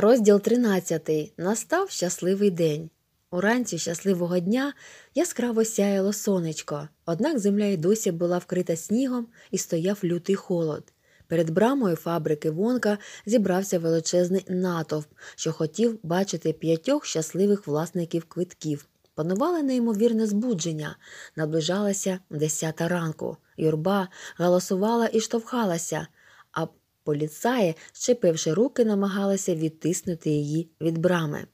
Розділ 13. Настав щасливий день. Уранці щасливого дня яскраво сяяло сонечко, однак земля й досі була вкрита снігом і стояв лютий холод. Перед брамою фабрики Вонка зібрався величезний натовп, що хотів бачити п'ятьох щасливих власників квитків. Панувало неймовірне збудження, наближалася десята ранку. Юрба галасувала і штовхалася. Поліцає, щепивши руки, намагалася відтиснути її від брами.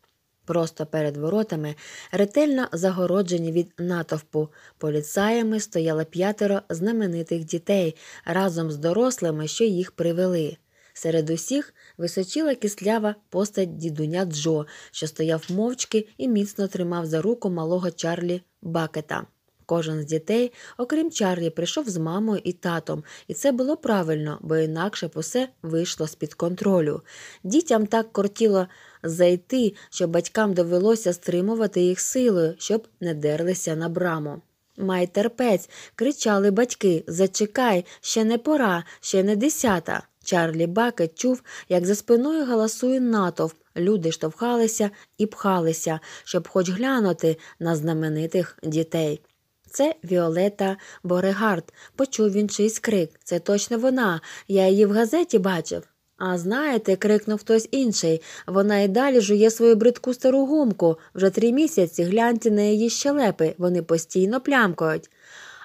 Просто перед воротами, ретельно загороджені від натовпу, поліцаями стояло п'ятеро знаменитих дітей разом з дорослими, що їх привели. Серед усіх височила кислява постать дідуня Джо, що стояв мовчки і міцно тримав за руку малого Чарлі Бакета. Кожен з дітей, окрім Чарлі, прийшов з мамою і татом, і це було правильно, бо інакше б усе вийшло з під контролю. Дітям так кортіло зайти, що батькам довелося стримувати їх силою, щоб не дерлися на браму. Май терпець, кричали батьки Зачекай, ще не пора, ще не десята. Чарлі Бакет чув, як за спиною галасує натовп. Люди штовхалися і пхалися, щоб хоч глянути на знаменитих дітей. Це Віолета Борегард. Почув він чийсь крик. Це точно вона. Я її в газеті бачив. А знаєте, крикнув хтось інший. Вона й далі жує свою бридку стару гумку. Вже три місяці гляньте на її щелепи, вони постійно плямкають.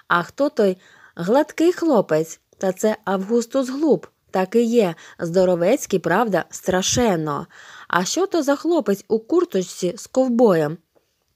А хто той гладкий хлопець, та це Августус Глуб. Так і є. Здоровецький, правда, страшенно. А що то за хлопець у курточці з ковбоєм?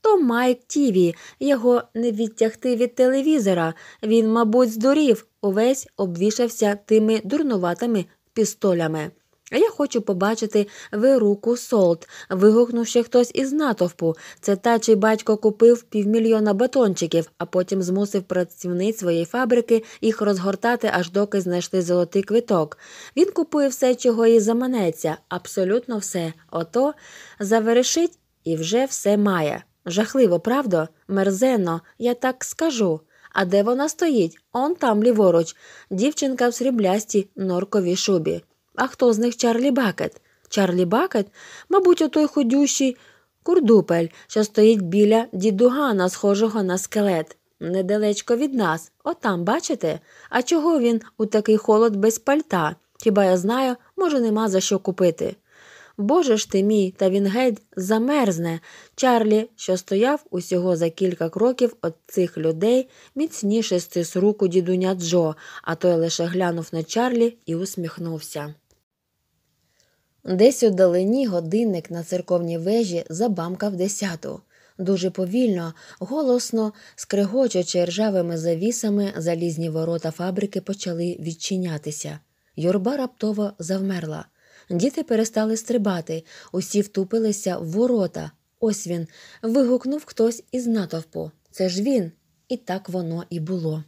то Майк Тіві, його не відтягти від телевізора. Він, мабуть, здурів, увесь обвішався тими дурнуватими пістолями. А я хочу побачити вируку солт, вигукнув ще хтось із натовпу. Це та чий батько купив півмільйона батончиків, а потім змусив працівниць своєї фабрики їх розгортати, аж доки знайшли золотий квиток. Він купує все, чого їй заманеться, абсолютно все. Ото заверешить, і вже все має. Жахливо, правда? Мерзенно, я так скажу. А де вона стоїть? Он там ліворуч, дівчинка в сріблястій норковій шубі. А хто з них Чарлі Бакет? Чарлі Бакет, мабуть, отой ходющий курдупель, що стоїть біля дідугана, схожого на скелет. Недалечко від нас, отам, бачите? А чого він у такий холод без пальта? Хіба я знаю, може, нема за що купити. Боже ж ти мій, та він геть замерзне. Чарлі, що стояв усього за кілька кроків від цих людей, міцніше стис руку дідуня Джо, а той лише глянув на Чарлі і усміхнувся. Десь у далині годинник на церковній вежі забамкав десяту. Дуже повільно, голосно, скригочучи ржавими завісами, залізні ворота фабрики почали відчинятися. Юрба раптово завмерла. Діти перестали стрибати, усі втупилися в ворота. Ось він. Вигукнув хтось із натовпу. Це ж він. І так воно і було.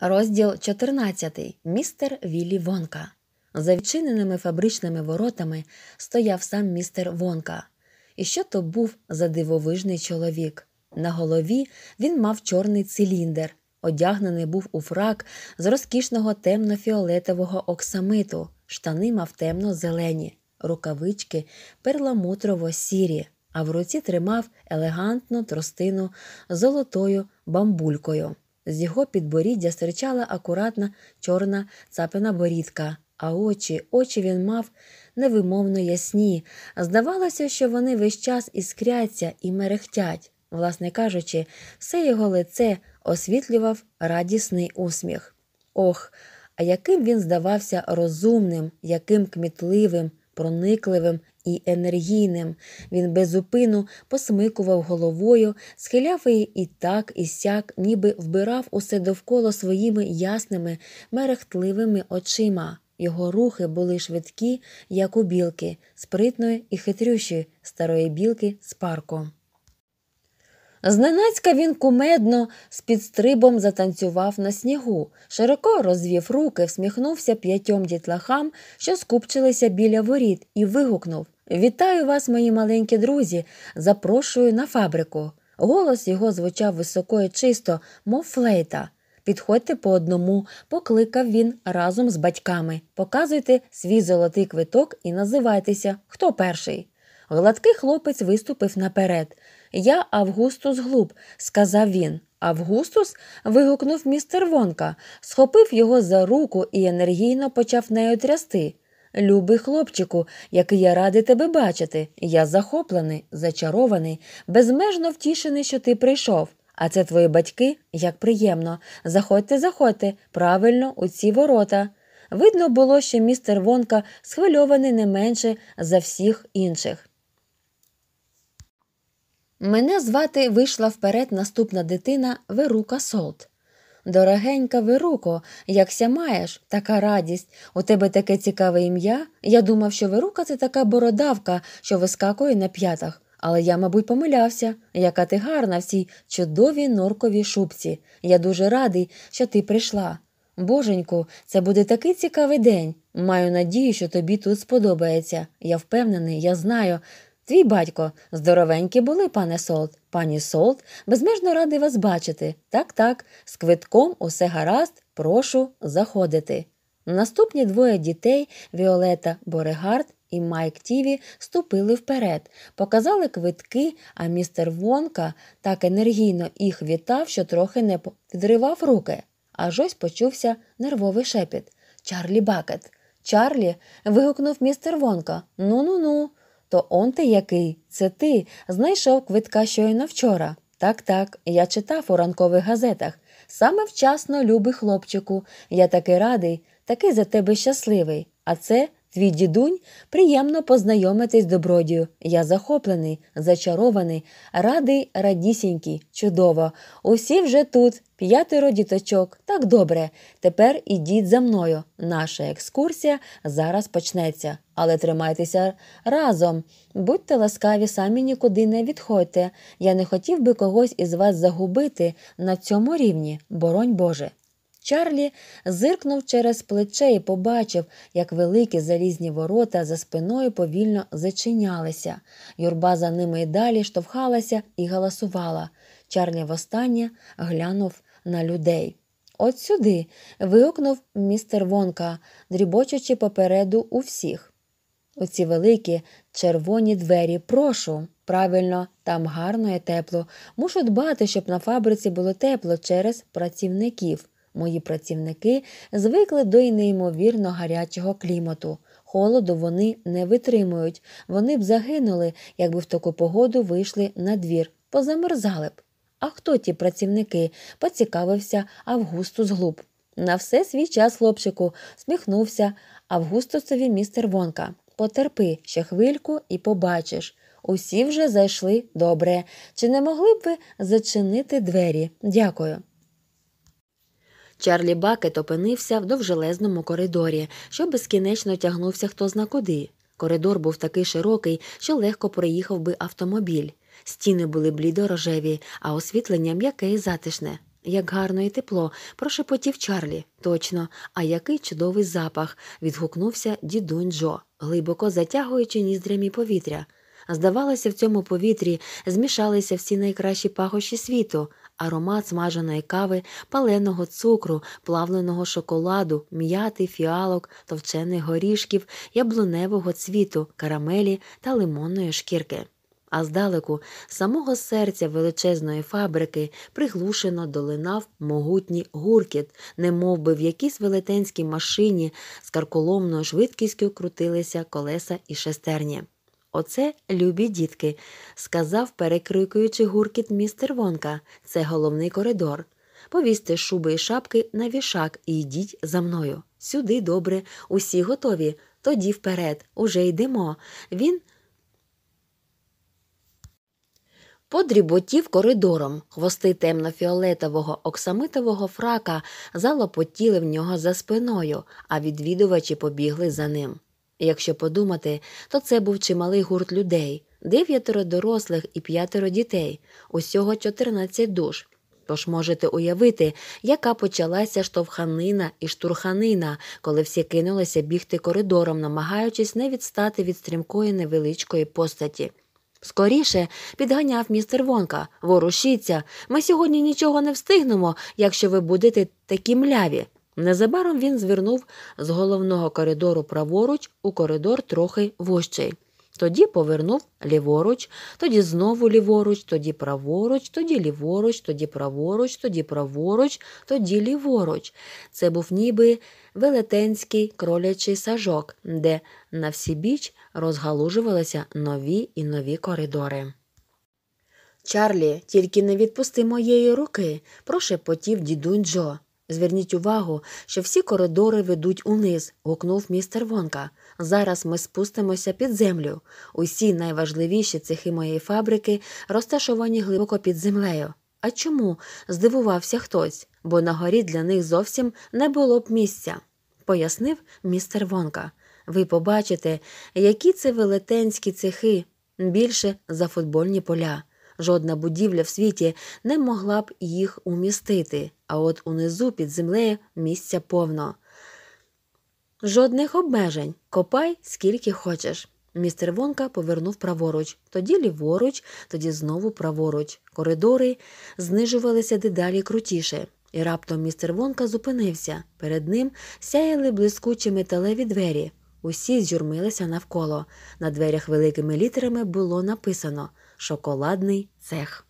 Розділ 14. Містер Віллі Вонка. За відчиненими фабричними воротами стояв сам містер Вонка. І що то був за дивовижний чоловік? На голові він мав чорний циліндр. Одягнений був у фрак з розкішного темно-фіолетового оксамиту, штани мав темно-зелені, рукавички перламутрово сірі, а в руці тримав елегантну тростину золотою бамбулькою. З його підборіддя стирчала акуратна чорна цапина борідка, а очі, очі він мав невимовно ясні. Здавалося, що вони весь час іскряться і мерехтять. Власне кажучи, все його лице освітлював радісний усміх. Ох, а яким він здавався розумним, яким кмітливим, проникливим і енергійним. Він безупину посмикував головою, схиляв її і так, і сяк, ніби вбирав усе довкола своїми ясними, мерехтливими очима. Його рухи були швидкі, як у білки, спритної і хитрющі старої білки з парку. Зненацька він кумедно з підстрибом затанцював на снігу, широко розвів руки, всміхнувся п'ятьом дітлахам, що скупчилися біля воріт, і вигукнув Вітаю вас, мої маленькі друзі, запрошую на фабрику. Голос його звучав високо і чисто, мов флейта. Підходьте по одному, покликав він разом з батьками. Показуйте свій золотий квиток і називайтеся, хто перший. Гладкий хлопець виступив наперед. Я Августус Глуб, сказав він. Августус? вигукнув містер Вонка, схопив його за руку і енергійно почав нею трясти. Любий хлопчику, який я радий тебе бачити, я захоплений, зачарований, безмежно втішений, що ти прийшов. А це твої батьки, як приємно. Заходьте, заходьте, правильно, у ці ворота. Видно було, що містер Вонка схвильований не менше за всіх інших. Мене звати вийшла вперед наступна дитина Верука Солт. Дорогенька Веруко, якся маєш, така радість. У тебе таке цікаве ім'я. Я думав, що Верука це така бородавка, що вискакує на п'ятах. Але я, мабуть, помилявся, яка ти гарна в цій чудовій норковій шубці. Я дуже радий, що ти прийшла. Боженьку, це буде такий цікавий день. Маю надію, що тобі тут сподобається. Я впевнений, я знаю. Твій батько, здоровенькі були, пане Солт, пані Солт, безмежно радий вас бачити. Так, так, з квитком усе гаразд, прошу заходити. Наступні двоє дітей Віолета Борегард і Майк Тіві ступили вперед, показали квитки, а містер Вонка так енергійно їх вітав, що трохи не підривав руки. Аж ось почувся нервовий шепіт. Чарлі Бакет. Чарлі. вигукнув містер Вонка. Ну ну ну. То он ти який? Це ти знайшов квитка щойно вчора. Так, так, я читав у ранкових газетах. Саме вчасно, любий хлопчику. Я такий радий, такий за тебе щасливий. А це Твій дідунь приємно познайомитись з добродію. Я захоплений, зачарований, радий, радісінький, чудово. Усі вже тут, п'ятеро діточок, так добре. Тепер ідіть за мною. Наша екскурсія зараз почнеться. Але тримайтеся разом. Будьте ласкаві, самі нікуди не відходьте. Я не хотів би когось із вас загубити на цьому рівні, боронь Боже. Чарлі зиркнув через плече і побачив, як великі залізні ворота за спиною повільно зачинялися. Юрба за ними й далі штовхалася і галасувала. Чарлі востаннє глянув на людей. От сюди. вигукнув містер Вонка, дрібочучи попереду у всіх. Оці великі червоні двері, прошу. Правильно, там гарно і тепло. Мушу дбати, щоб на фабриці було тепло через працівників. Мої працівники звикли до й неймовірно гарячого клімату. Холоду вони не витримують. Вони б загинули, якби в таку погоду вийшли на двір. позамерзали б. А хто ті працівники? поцікавився Августу зглуб. На все свій час хлопчику сміхнувся Августусові містер Вонка. Потерпи ще хвильку і побачиш. Усі вже зайшли добре. Чи не могли б ви зачинити двері? Дякую. Чарлі Бакет опинився в довжелезному коридорі, що безкінечно тягнувся хто зна куди. Коридор був такий широкий, що легко проїхав би автомобіль. Стіни були блідорожеві, а освітлення м'яке і затишне. Як гарно і тепло, прошепотів Чарлі. Точно, а який чудовий запах. відгукнувся дідунь Джо, глибоко затягуючи ніздрямі повітря. Здавалося, в цьому повітрі змішалися всі найкращі пахощі світу аромат смаженої кави, паленого цукру, плавленого шоколаду, м'яти, фіалок, товчених горішків, яблуневого цвіту, карамелі та лимонної шкірки. А здалеку, самого серця величезної фабрики, приглушено долинав могутній гуркіт, немов би в якійсь велетенській машині з карколомною швидкістю крутилися колеса і шестерні. Оце любі дітки, сказав, перекрикуючи гуркіт містер Вонка. Це головний коридор. Повісьте шуби і шапки на вішак і йдіть за мною. Сюди добре, усі готові. Тоді вперед, уже йдемо. Він Подріботів коридором. Хвости темно-фіолетового оксамитового фрака залопотіли в нього за спиною, а відвідувачі побігли за ним якщо подумати, то це був чималий гурт людей дев'ятеро дорослих і п'ятеро дітей, усього 14 душ. Тож можете уявити, яка почалася штовханина і штурханина, коли всі кинулися бігти коридором, намагаючись не відстати від стрімкої невеличкої постаті. Скоріше підганяв містер Вонка, ворушіться. Ми сьогодні нічого не встигнемо, якщо ви будете такі мляві. Незабаром він звернув з головного коридору праворуч у коридор трохи вищий, Тоді повернув ліворуч, тоді знову ліворуч, тоді праворуч, тоді ліворуч, тоді праворуч, тоді праворуч, тоді ліворуч. Це був ніби велетенський кролячий сажок, де на всі біч розгалужувалися нові і нові коридори. Чарлі, тільки не відпусти моєї руки, прошепотів дідунь Джо. Зверніть увагу, що всі коридори ведуть униз, гукнув містер Вонка. Зараз ми спустимося під землю. Усі найважливіші цехи моєї фабрики розташовані глибоко під землею. А чому? здивувався хтось, бо на горі для них зовсім не було б місця, пояснив містер Вонка. Ви побачите, які це велетенські цехи більше за футбольні поля. Жодна будівля в світі не могла б їх умістити, а от унизу під землею місця повно. Жодних обмежень. Копай скільки хочеш. Містер Вонка повернув праворуч, тоді ліворуч, тоді знову праворуч. Коридори знижувалися дедалі крутіше, і раптом містер Вонка зупинився. Перед ним сяяли блискучі металеві двері. Усі зюрмилися навколо. На дверях великими літерами було написано Шоколадний цех.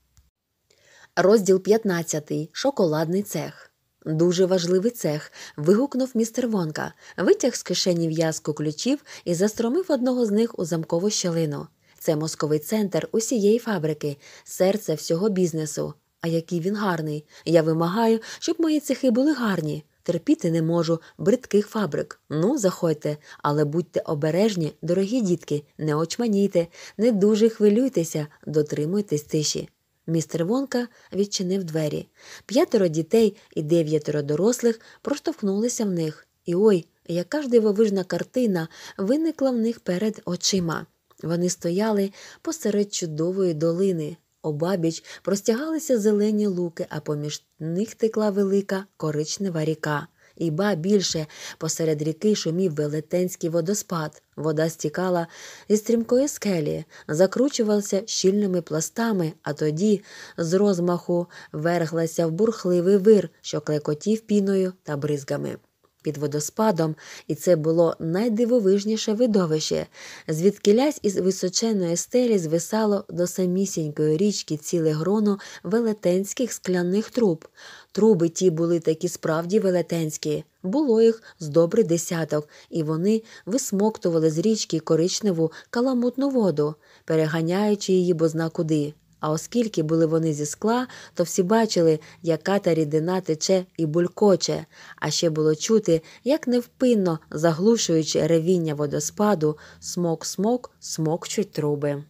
Розділ 15. Шоколадний цех. Дуже важливий цех. вигукнув містер Вонка, витяг з кишені в'язку ключів і застромив одного з них у замкову щелину. Це московий центр усієї фабрики, серце всього бізнесу. А який він гарний. Я вимагаю, щоб мої цехи були гарні терпіти не можу бридких фабрик. Ну, заходьте, але будьте обережні, дорогі дітки, не очманійте, не дуже хвилюйтеся, дотримуйтесь тиші. Містер Вонка відчинив двері. П'ятеро дітей і дев'ятеро дорослих проштовхнулися в них. І ой, яка ж дивовижна картина виникла в них перед очима. Вони стояли посеред чудової долини, обабіч простягалися зелені луки, а поміж них текла велика коричнева ріка. І ба більше посеред ріки шумів велетенський водоспад. Вода стікала зі стрімкої скелі, закручувалася щільними пластами, а тоді з розмаху верглася в бурхливий вир, що клекотів піною та бризгами під водоспадом, і це було найдивовижніше видовище, звідкилясь із височеної стелі звисало до самісінької річки ціле гроно велетенських скляних труб. Труби ті були такі справді велетенські. Було їх з добрий десяток, і вони висмоктували з річки коричневу каламутну воду, переганяючи її бозна куди. А оскільки були вони зі скла, то всі бачили, яка та рідина тече і булькоче, а ще було чути, як невпинно заглушуючи ревіння водоспаду, смок-смок, смокчуть труби.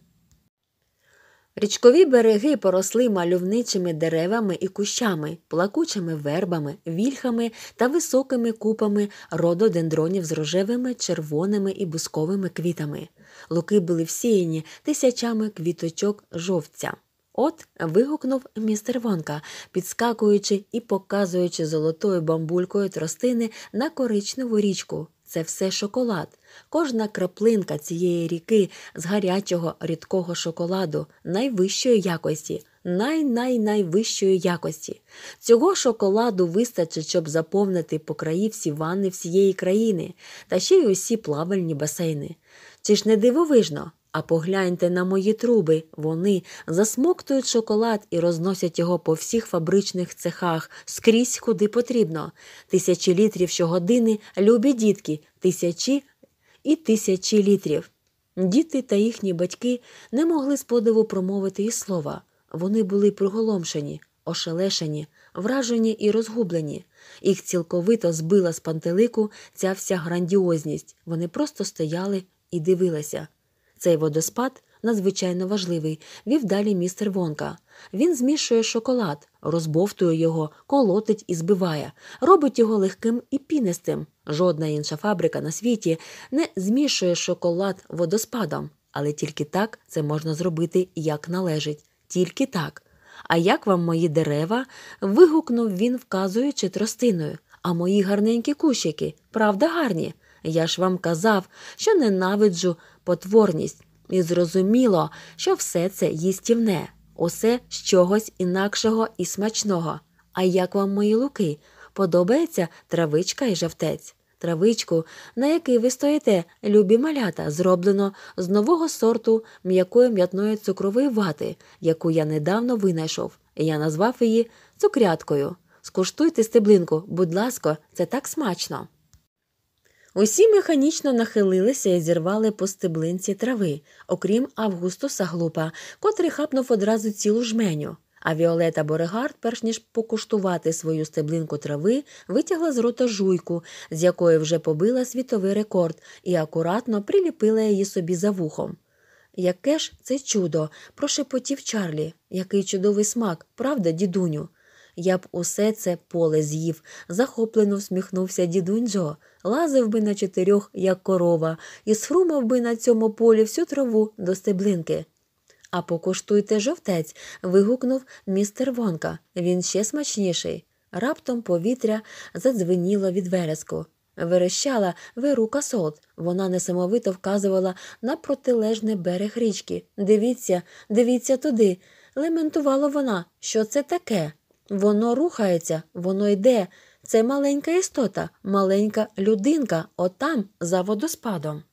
Річкові береги поросли мальовничими деревами і кущами, плакучими вербами, вільхами та високими купами рододендронів з рожевими, червоними і бусковими квітами. Луки були всіяні тисячами квіточок жовця. От вигукнув містер Вонка, підскакуючи і показуючи золотою бамбулькою тростини на коричневу річку, це все шоколад. Кожна краплинка цієї ріки з гарячого рідкого шоколаду найвищої якості, най-най-найвищої якості. Цього шоколаду вистачить, щоб заповнити по краї всі ванни всієї країни та ще й усі плавальні басейни. Чи ж не дивовижно? А погляньте на мої труби, вони засмоктують шоколад і розносять його по всіх фабричних цехах скрізь куди потрібно. Тисячі літрів щогодини, любі дітки, тисячі і тисячі літрів. Діти та їхні батьки не могли з подиву промовити і слова. Вони були приголомшені, ошелешені, вражені і розгублені. Їх цілковито збила з пантелику ця вся грандіозність. Вони просто стояли і дивилися. Цей водоспад надзвичайно важливий, вів далі містер Вонка. Він змішує шоколад, розбовтує його, колотить і збиває, робить його легким і пінистим. Жодна інша фабрика на світі не змішує шоколад водоспадом, але тільки так це можна зробити, як належить. Тільки так. А як вам мої дерева? вигукнув він, вказуючи тростиною. А мої гарненькі кущики, правда, гарні? Я ж вам казав, що ненавиджу потворність, і зрозуміло, що все це їстівне, усе з чогось інакшого і смачного. А як вам мої луки? Подобається травичка і жавтець. Травичку, на якій ви стоїте, любі малята, зроблено з нового сорту м'якої м'ятної цукрової вати, яку я недавно винайшов, я назвав її цукряткою. Скуштуйте стеблинку, будь ласка, це так смачно. Усі механічно нахилилися і зірвали по стеблинці трави, окрім Августуса Глупа, котрий хапнув одразу цілу жменю. А Віолета Борегард, перш ніж покуштувати свою стеблинку трави, витягла з рота жуйку, з якої вже побила світовий рекорд, і акуратно приліпила її собі за вухом. Яке ж це чудо, прошепотів Чарлі. Який чудовий смак, правда, дідуню? я б усе це поле з'їв, захоплено всміхнувся дідунь Джо. лазив би на чотирьох, як корова, і схрумав би на цьому полі всю траву до стеблинки. А покуштуйте жовтець. вигукнув містер Вонка. Він ще смачніший. Раптом повітря задзвеніло від вереску. Верещала вирука солд. Вона несамовито вказувала на протилежний берег річки. Дивіться, дивіться туди. Лементувала вона, що це таке. Воно рухається, воно йде. Це маленька істота, маленька людинка, отам за водоспадом.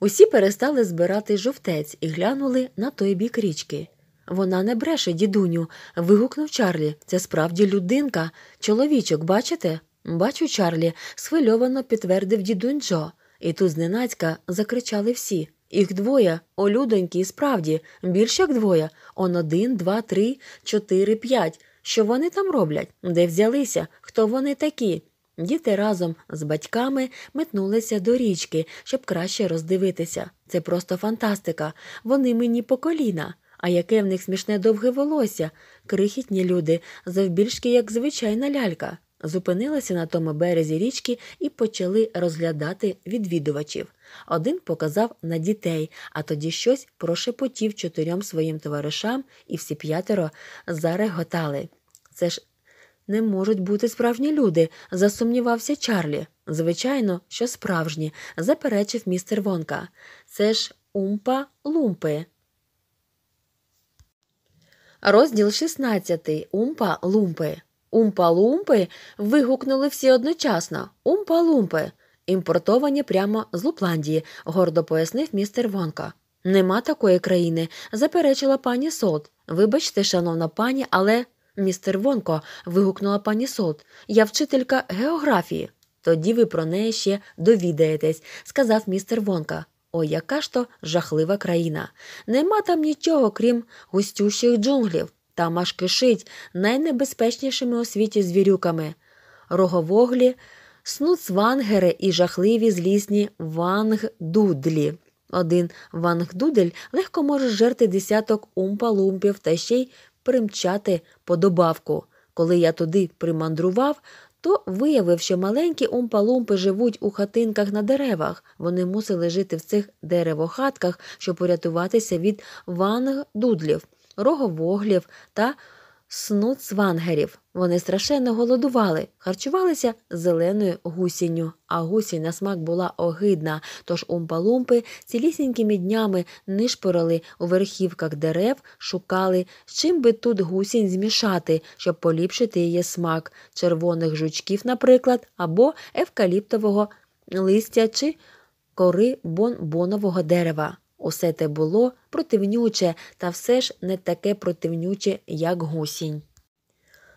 Усі перестали збирати жовтець і глянули на той бік річки. Вона не бреше, дідуню, вигукнув Чарлі. Це справді людинка, чоловічок, бачите? Бачу, Чарлі, схвильовано підтвердив дідунь Джо. І тут зненацька закричали всі. Їх двоє, олюдоньки, і справді, більше як двоє. Он один, два, три, чотири, п'ять. Що вони там роблять, де взялися, хто вони такі? Діти разом з батьками метнулися до річки, щоб краще роздивитися. Це просто фантастика. Вони мені по коліна. А яке в них смішне довге волосся, крихітні люди, завбільшки, як звичайна лялька. Зупинилися на тому березі річки і почали розглядати відвідувачів. Один показав на дітей, а тоді щось прошепотів чотирьом своїм товаришам, і всі п'ятеро зареготали. Це ж не можуть бути справжні люди, засумнівався Чарлі. Звичайно, що справжні, заперечив містер Вонка. Це ж умпа лумпи. Розділ 16. Умпа лумпи. Умпа лумпи. вигукнули всі одночасно. Умпа лумпи. Імпортовані прямо з Лупландії, гордо пояснив містер Вонка. Нема такої країни, заперечила пані Солт. Вибачте, шановна пані, але. Містер Вонко, вигукнула пані Солт, я вчителька географії. Тоді ви про неї ще довідаєтесь, сказав містер Вонка. О, яка ж то жахлива країна. Нема там нічого, крім густющих джунглів. Там аж кишить найнебезпечнішими у світі звірюками, роговоглі, снуцвангери і жахливі злісні вангдудлі. Один вангдудель легко може жерти десяток умпалумпів та ще й примчати по добавку. Коли я туди примандрував, то виявив, що маленькі умпалумпи живуть у хатинках на деревах. Вони мусили жити в цих деревохатках, щоб порятуватися від ванг дудлів, роговоглів та Сну цвангерів. Вони страшенно голодували, харчувалися зеленою гусінню, а гусінь на смак була огидна, тож умпалумпи цілісінькими днями нишпорили у верхівках дерев, шукали, з чим би тут гусінь змішати, щоб поліпшити її смак, червоних жучків, наприклад, або евкаліптового листя чи кори бонбонового дерева. Усе те було противнюче, та все ж не таке противнюче, як гусінь.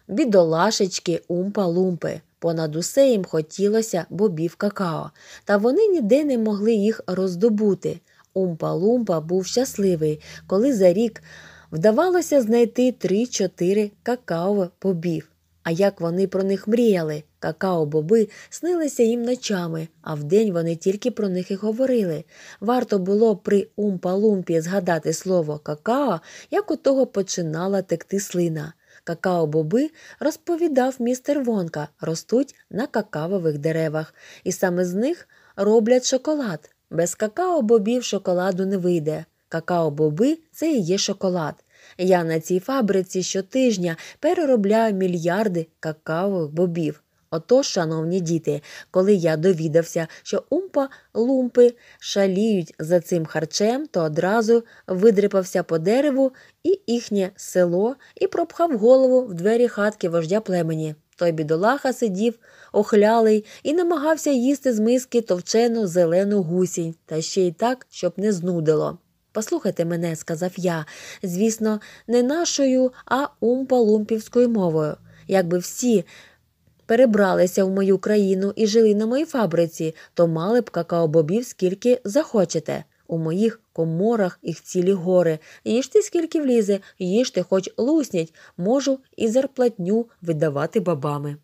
Бідолашечки, умпа лумпи. Понад усе їм хотілося бобів какао, та вони ніде не могли їх роздобути. Умпа лумпа був щасливий, коли за рік вдавалося знайти 3-4 какао побів. А як вони про них мріяли? Какао-боби снилися їм ночами, а вдень вони тільки про них і говорили. Варто було при умпа-лумпі згадати слово какао, як у того починала текти слина. Какао-боби, розповідав містер Вонка, ростуть на какавових деревах, і саме з них роблять шоколад. Без какао-бобів шоколаду не вийде. Какао-боби це і є шоколад. Я на цій фабриці щотижня переробляю мільярди какаових бобів. Отож, шановні діти, коли я довідався, що умпа лумпи шаліють за цим харчем, то одразу видрипався по дереву і їхнє село і пропхав голову в двері хатки вождя племені. Той бідолаха сидів, охлялий, і намагався їсти з миски товчену зелену гусінь, та ще й так, щоб не знудило. Послухайте мене, сказав я, звісно, не нашою, а умпа лумпівською мовою. Якби всі перебралися в мою країну і жили на моїй фабриці, то мали б какаобобів скільки захочете. У моїх коморах їх цілі гори. Їжте скільки влізе, їжте, хоч луснять, можу і зарплатню видавати бабами.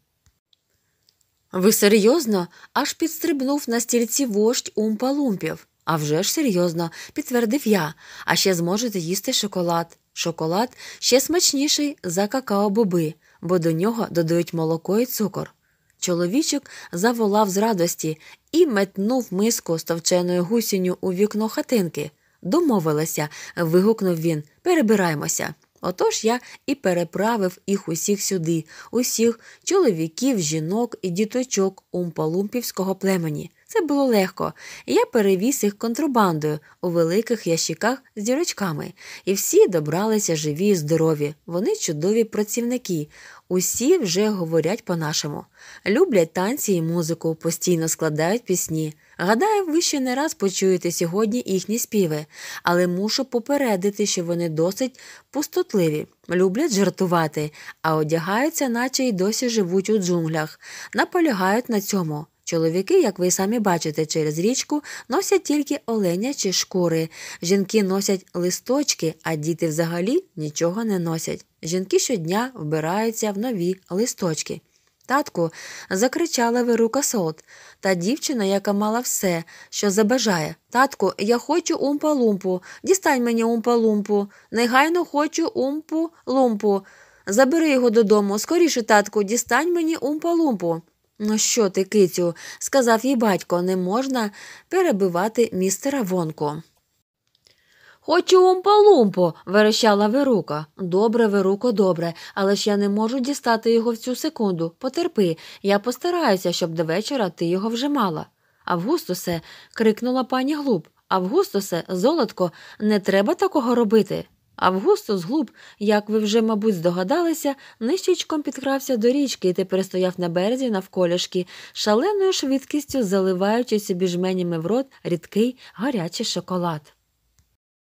Ви серйозно? Аж підстрибнув на стільці вождь умпалумпів. А вже ж серйозно, підтвердив я, а ще зможете їсти шоколад. Шоколад ще смачніший за какао-боби бо до нього додають молоко і цукор. Чоловічок заволав з радості і метнув миску з товченою гусіню у вікно хатинки. Домовилася, вигукнув він. Перебираємося. Отож я і переправив їх усіх сюди, усіх чоловіків, жінок і діточок умпалумпівського племені. Це було легко. Я перевіз їх контрабандою у великих ящиках з дірочками, і всі добралися живі і здорові. Вони чудові працівники. Усі вже говорять по-нашому. Люблять танці і музику, постійно складають пісні. Гадаю, ви ще не раз почуєте сьогодні їхні співи, але мушу попередити, що вони досить пустотливі, люблять жартувати, а одягаються, наче й досі живуть у джунглях, наполягають на цьому. Чоловіки, як ви самі бачите, через річку носять тільки оленячі шкури. Жінки носять листочки, а діти взагалі нічого не носять. Жінки щодня вбираються в нові листочки. Татку закричала Верука Солт, та дівчина, яка мала все, що забажає. Татку, я хочу умпа-лумпу, дістань мені умпа-лумпу, негайно хочу умпу-лумпу. Забери його додому, скоріше, татку, дістань мені умпа-лумпу. Ну що ти, кицю, сказав їй батько, не можна перебивати містера вонко. Хочу умпа-лумпу!» – верещала Верука. Добре, Веруко, добре, але ж я не можу дістати його в цю секунду. Потерпи, я постараюся, щоб до вечора ти його вже вжимала. Августосе, крикнула пані Глуб. Августосе, золотко, не треба такого робити. Августо зглуб, як ви вже, мабуть, здогадалися, нищічком підкрався до річки і тепер стояв на березі навколішки, шаленою швидкістю заливаючи собі жменями в рот рідкий гарячий шоколад.